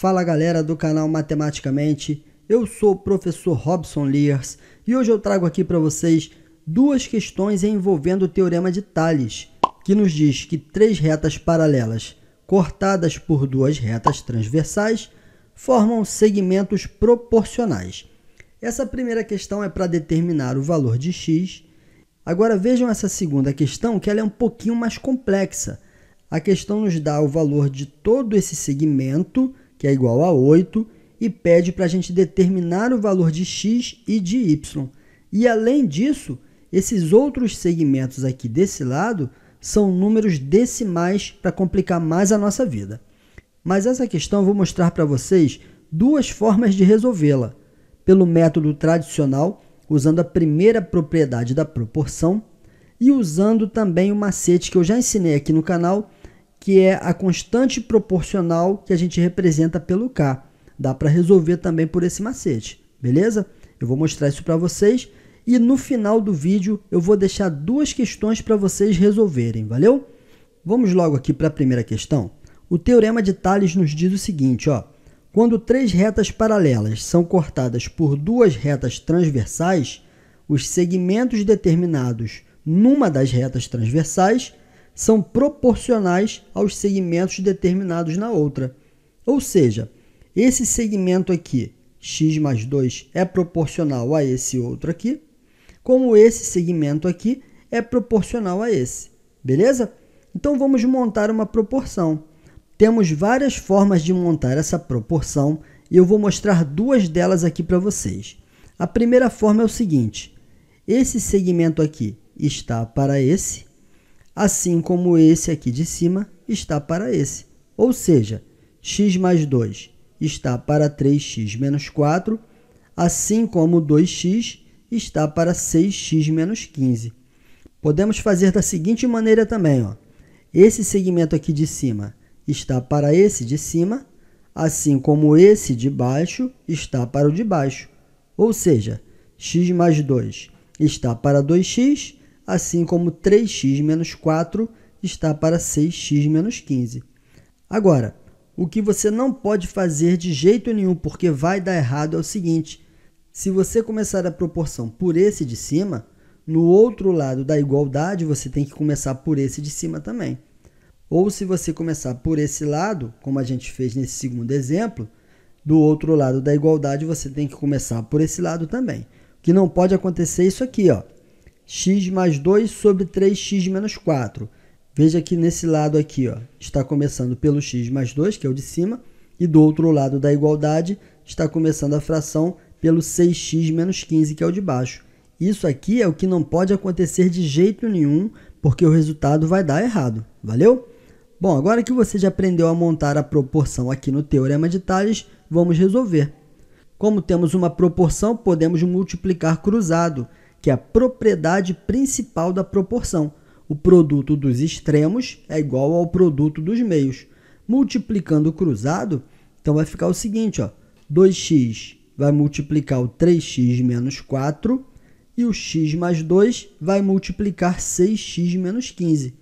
Fala galera do canal Matematicamente, eu sou o professor Robson Lears e hoje eu trago aqui para vocês duas questões envolvendo o Teorema de Thales, que nos diz que três retas paralelas cortadas por duas retas transversais formam segmentos proporcionais. Essa primeira questão é para determinar o valor de x. Agora vejam essa segunda questão, que ela é um pouquinho mais complexa. A questão nos dá o valor de todo esse segmento que é igual a 8, e pede para a gente determinar o valor de x e de y. E além disso, esses outros segmentos aqui desse lado são números decimais para complicar mais a nossa vida. Mas essa questão eu vou mostrar para vocês duas formas de resolvê-la. Pelo método tradicional, usando a primeira propriedade da proporção, e usando também o macete que eu já ensinei aqui no canal, que é a constante proporcional que a gente representa pelo K. Dá para resolver também por esse macete, beleza? Eu vou mostrar isso para vocês e no final do vídeo eu vou deixar duas questões para vocês resolverem, valeu? Vamos logo aqui para a primeira questão. O Teorema de Tales nos diz o seguinte, ó. Quando três retas paralelas são cortadas por duas retas transversais, os segmentos determinados numa das retas transversais são proporcionais aos segmentos determinados na outra. Ou seja, esse segmento aqui, x mais 2, é proporcional a esse outro aqui, como esse segmento aqui é proporcional a esse. Beleza? Então vamos montar uma proporção. Temos várias formas de montar essa proporção e eu vou mostrar duas delas aqui para vocês. A primeira forma é o seguinte: esse segmento aqui está para esse assim como esse aqui de cima está para esse. Ou seja, x mais 2 está para 3x menos 4, assim como 2x está para 6x menos 15. Podemos fazer da seguinte maneira também. Ó. Esse segmento aqui de cima está para esse de cima, assim como esse de baixo está para o de baixo. Ou seja, x mais 2 está para 2x assim como 3x menos 4 está para 6x menos 15. Agora, o que você não pode fazer de jeito nenhum porque vai dar errado é o seguinte: se você começar a proporção por esse de cima, no outro lado da igualdade você tem que começar por esse de cima também. Ou se você começar por esse lado, como a gente fez nesse segundo exemplo, do outro lado da igualdade você tem que começar por esse lado também. O que não pode acontecer é isso aqui, ó x mais 2 sobre 3x menos 4. Veja que nesse lado aqui ó, está começando pelo x mais 2, que é o de cima, e do outro lado da igualdade está começando a fração pelo 6x menos 15, que é o de baixo. Isso aqui é o que não pode acontecer de jeito nenhum, porque o resultado vai dar errado, valeu? Bom, agora que você já aprendeu a montar a proporção aqui no Teorema de Tales, vamos resolver. Como temos uma proporção, podemos multiplicar cruzado, que é a propriedade principal da proporção. O produto dos extremos é igual ao produto dos meios. Multiplicando o cruzado, então vai ficar o seguinte, ó, 2x vai multiplicar o 3x menos 4 e o x mais 2 vai multiplicar 6x menos 15.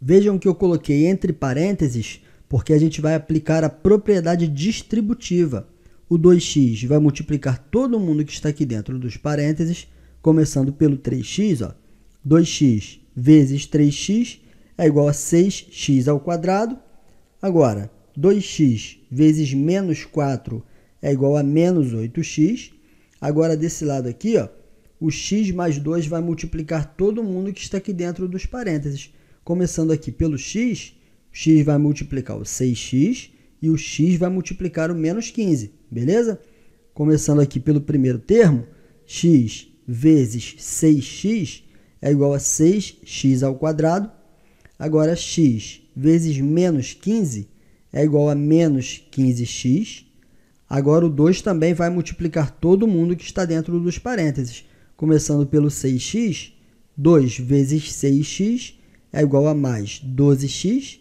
Vejam que eu coloquei entre parênteses porque a gente vai aplicar a propriedade distributiva. O 2x vai multiplicar todo mundo que está aqui dentro dos parênteses Começando pelo 3x, ó, 2x vezes 3x é igual a 6x ao quadrado. Agora, 2x vezes menos 4 é igual a menos 8x. Agora, desse lado aqui, ó, o x mais 2 vai multiplicar todo mundo que está aqui dentro dos parênteses. Começando aqui pelo x, o x vai multiplicar o 6x e o x vai multiplicar o menos 15, beleza? Começando aqui pelo primeiro termo, x vezes 6x é igual a 6x ao quadrado. Agora, x vezes menos 15 é igual a menos 15x. Agora, o 2 também vai multiplicar todo mundo que está dentro dos parênteses. Começando pelo 6x, 2 vezes 6x é igual a mais 12x.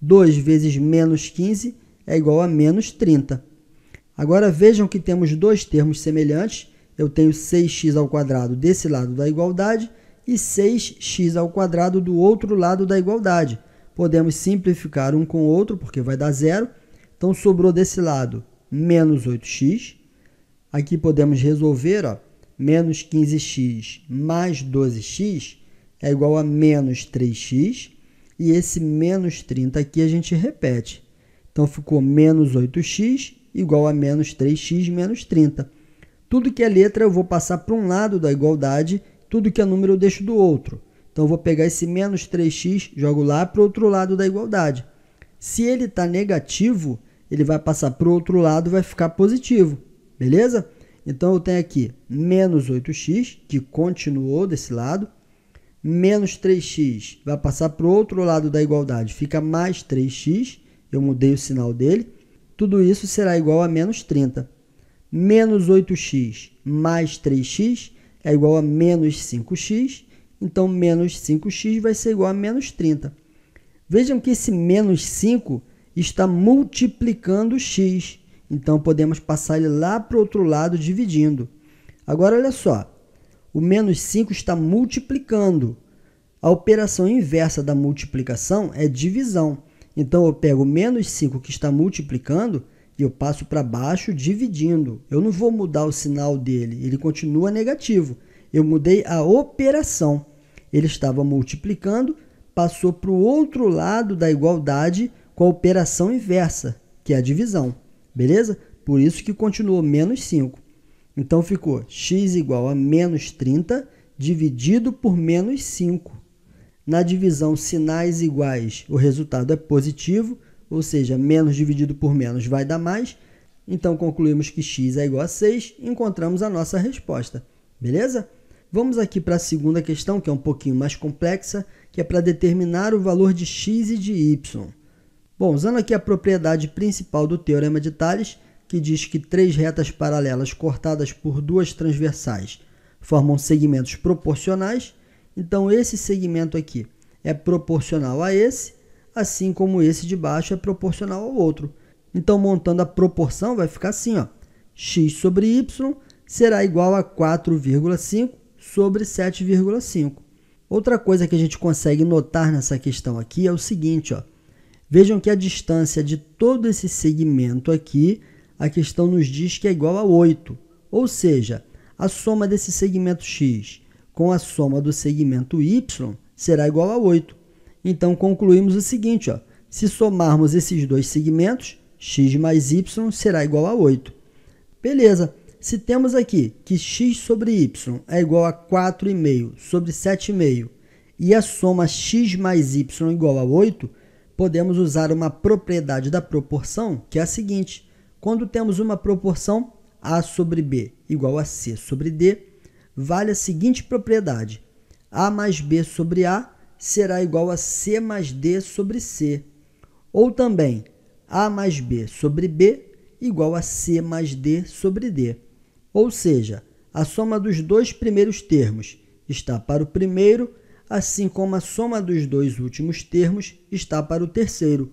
2 vezes menos 15 é igual a menos 30. Agora, vejam que temos dois termos semelhantes eu tenho 6x ao quadrado desse lado da igualdade e 6x ao quadrado do outro lado da igualdade. Podemos simplificar um com o outro, porque vai dar zero. Então, sobrou desse lado menos 8x. Aqui podemos resolver, ó, menos 15x mais 12x é igual a menos 3x. E esse menos 30 aqui a gente repete. Então, ficou menos 8x igual a menos 3x menos 30. Tudo que é letra eu vou passar para um lado da igualdade, tudo que é número eu deixo do outro. Então eu vou pegar esse menos 3x, jogo lá para o outro lado da igualdade. Se ele está negativo, ele vai passar para o outro lado e vai ficar positivo, beleza? Então eu tenho aqui menos 8x, que continuou desse lado, menos 3x vai passar para o outro lado da igualdade, fica mais 3x, eu mudei o sinal dele, tudo isso será igual a menos 30 menos 8x mais 3x é igual a menos 5x. Então, menos 5x vai ser igual a menos 30. Vejam que esse menos 5 está multiplicando x. Então, podemos passar ele lá para o outro lado dividindo. Agora, olha só. O menos 5 está multiplicando. A operação inversa da multiplicação é divisão. Então, eu pego menos 5 que está multiplicando eu passo para baixo dividindo. Eu não vou mudar o sinal dele, ele continua negativo. Eu mudei a operação. Ele estava multiplicando, passou para o outro lado da igualdade com a operação inversa, que é a divisão. Beleza? Por isso que continuou menos 5. Então ficou x igual a menos 30 dividido por menos 5. Na divisão sinais iguais, o resultado é positivo ou seja, menos dividido por menos vai dar mais. Então concluímos que x é igual a 6, encontramos a nossa resposta. Beleza? Vamos aqui para a segunda questão, que é um pouquinho mais complexa, que é para determinar o valor de x e de y. Bom, usando aqui a propriedade principal do teorema de Tales, que diz que três retas paralelas cortadas por duas transversais formam segmentos proporcionais, então esse segmento aqui é proporcional a esse, assim como esse de baixo é proporcional ao outro. Então, montando a proporção, vai ficar assim, ó. x sobre y será igual a 4,5 sobre 7,5. Outra coisa que a gente consegue notar nessa questão aqui é o seguinte, ó. Vejam que a distância de todo esse segmento aqui, a questão nos diz que é igual a 8. Ou seja, a soma desse segmento x com a soma do segmento y será igual a 8. Então concluímos o seguinte, ó, se somarmos esses dois segmentos, x mais y será igual a 8. Beleza, se temos aqui que x sobre y é igual a 4,5 sobre 7,5 e a soma x mais y igual a 8, podemos usar uma propriedade da proporção que é a seguinte. Quando temos uma proporção a sobre b igual a c sobre d, vale a seguinte propriedade. a mais b sobre a será igual a C mais D sobre C, ou também A mais B sobre B igual a C mais D sobre D. Ou seja, a soma dos dois primeiros termos está para o primeiro, assim como a soma dos dois últimos termos está para o terceiro.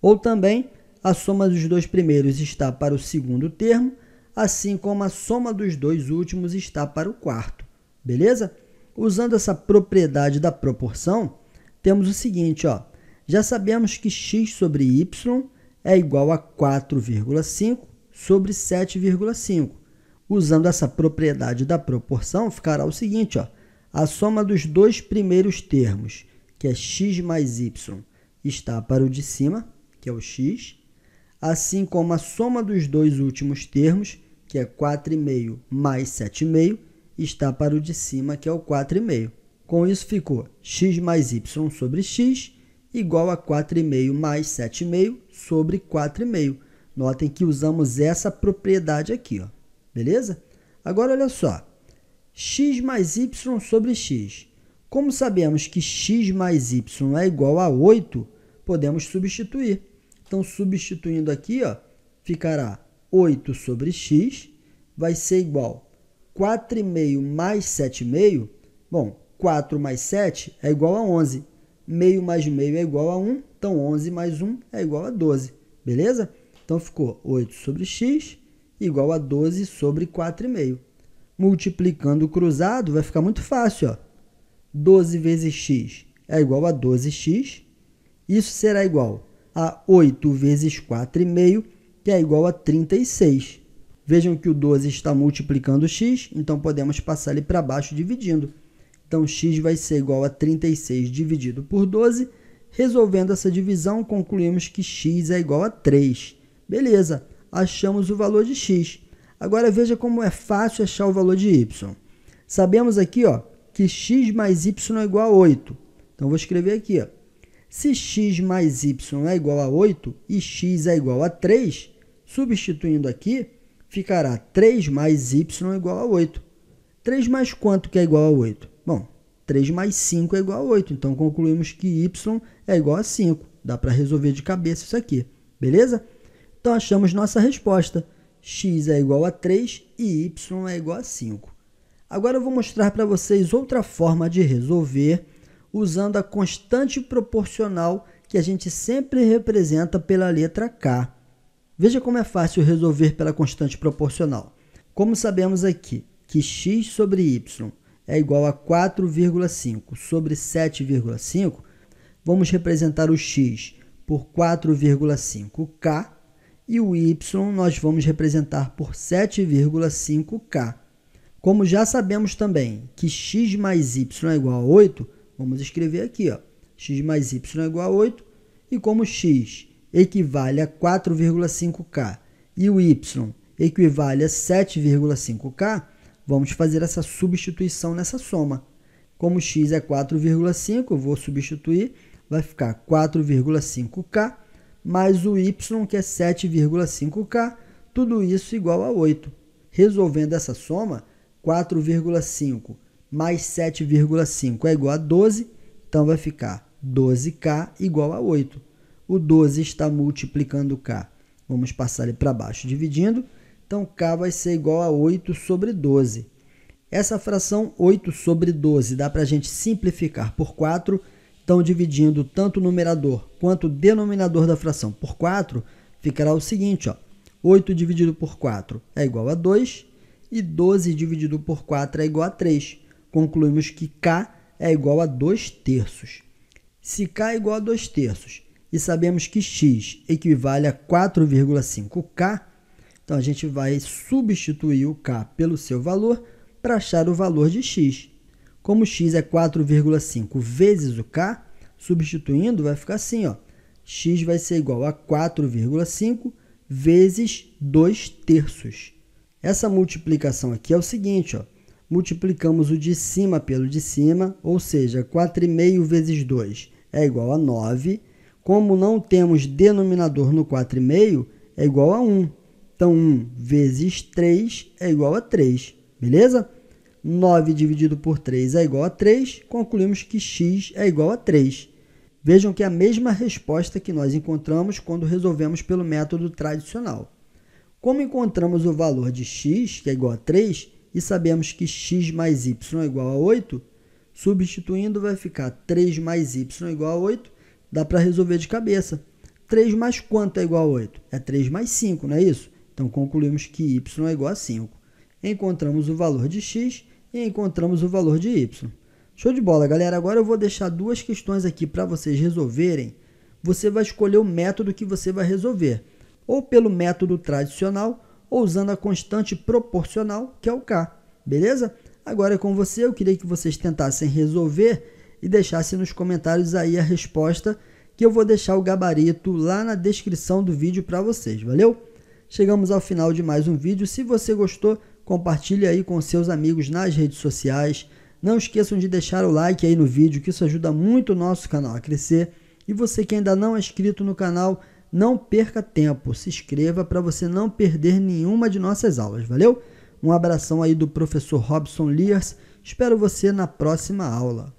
Ou também, a soma dos dois primeiros está para o segundo termo, assim como a soma dos dois últimos está para o quarto. Beleza? Usando essa propriedade da proporção, temos o seguinte, ó. Já sabemos que x sobre y é igual a 4,5 sobre 7,5. Usando essa propriedade da proporção, ficará o seguinte, ó. A soma dos dois primeiros termos, que é x mais y, está para o de cima, que é o x, assim como a soma dos dois últimos termos, que é 4,5 mais 7,5, está para o de cima, que é o 4,5. Com isso ficou x mais y sobre x igual a 4,5 mais 7,5 sobre 4,5. Notem que usamos essa propriedade aqui, ó. beleza? Agora, olha só, x mais y sobre x. Como sabemos que x mais y é igual a 8, podemos substituir. Então, substituindo aqui, ó, ficará 8 sobre x vai ser igual 4,5 mais 7,5, bom, 4 mais 7 é igual a 11. Meio mais meio é igual a 1, então 11 mais 1 é igual a 12, beleza? Então ficou 8 sobre x igual a 12 sobre 4,5. Multiplicando o cruzado vai ficar muito fácil, ó. 12 vezes x é igual a 12x. Isso será igual a 8 vezes 4,5, que é igual a 36. Vejam que o 12 está multiplicando x, então podemos passar ele para baixo dividindo. Então, x vai ser igual a 36 dividido por 12. Resolvendo essa divisão, concluímos que x é igual a 3. Beleza, achamos o valor de x. Agora, veja como é fácil achar o valor de y. Sabemos aqui ó, que x mais y é igual a 8. Então, vou escrever aqui. Ó. Se x mais y é igual a 8 e x é igual a 3, substituindo aqui, ficará 3 mais y igual a 8. 3 mais quanto que é igual a 8? Bom, 3 mais 5 é igual a 8, então concluímos que y é igual a 5. Dá para resolver de cabeça isso aqui, beleza? Então achamos nossa resposta. x é igual a 3 e y é igual a 5. Agora eu vou mostrar para vocês outra forma de resolver usando a constante proporcional que a gente sempre representa pela letra K. Veja como é fácil resolver pela constante proporcional. Como sabemos aqui que x sobre y é igual a 4,5 sobre 7,5, vamos representar o x por 4,5k e o y nós vamos representar por 7,5k. Como já sabemos também que x mais y é igual a 8, vamos escrever aqui, ó, x mais y é igual a 8, e como x equivale a 4,5K e o Y equivale a 7,5K, vamos fazer essa substituição nessa soma. Como x é 4,5, eu vou substituir, vai ficar 4,5K mais o Y, que é 7,5K, tudo isso igual a 8. Resolvendo essa soma, 4,5 mais 7,5 é igual a 12, então vai ficar 12K igual a 8 o 12 está multiplicando K. Vamos passar ele para baixo dividindo. Então, K vai ser igual a 8 sobre 12. Essa fração 8 sobre 12 dá para a gente simplificar por 4. Então, dividindo tanto o numerador quanto o denominador da fração por 4, ficará o seguinte, ó, 8 dividido por 4 é igual a 2 e 12 dividido por 4 é igual a 3. Concluímos que K é igual a 2 terços. Se K é igual a 2 terços e sabemos que x equivale a 4,5k, então a gente vai substituir o k pelo seu valor para achar o valor de x. Como x é 4,5 vezes o k, substituindo vai ficar assim, ó, x vai ser igual a 4,5 vezes 2 terços. Essa multiplicação aqui é o seguinte, ó, multiplicamos o de cima pelo de cima, ou seja, 4,5 vezes 2 é igual a 9, como não temos denominador no 4,5, é igual a 1. Então, 1 vezes 3 é igual a 3, beleza? 9 dividido por 3 é igual a 3, concluímos que x é igual a 3. Vejam que é a mesma resposta que nós encontramos quando resolvemos pelo método tradicional. Como encontramos o valor de x, que é igual a 3, e sabemos que x mais y é igual a 8, substituindo vai ficar 3 mais y é igual a 8, Dá para resolver de cabeça. 3 mais quanto é igual a 8? É 3 mais 5, não é isso? Então concluímos que y é igual a 5. Encontramos o valor de x e encontramos o valor de y. Show de bola, galera. Agora eu vou deixar duas questões aqui para vocês resolverem. Você vai escolher o método que você vai resolver, ou pelo método tradicional, ou usando a constante proporcional, que é o k. Beleza? Agora é com você, eu queria que vocês tentassem resolver e deixasse nos comentários aí a resposta, que eu vou deixar o gabarito lá na descrição do vídeo para vocês, valeu? Chegamos ao final de mais um vídeo. Se você gostou, compartilhe aí com seus amigos nas redes sociais. Não esqueçam de deixar o like aí no vídeo, que isso ajuda muito o nosso canal a crescer. E você que ainda não é inscrito no canal, não perca tempo, se inscreva para você não perder nenhuma de nossas aulas, valeu? Um abração aí do professor Robson Lears, Espero você na próxima aula.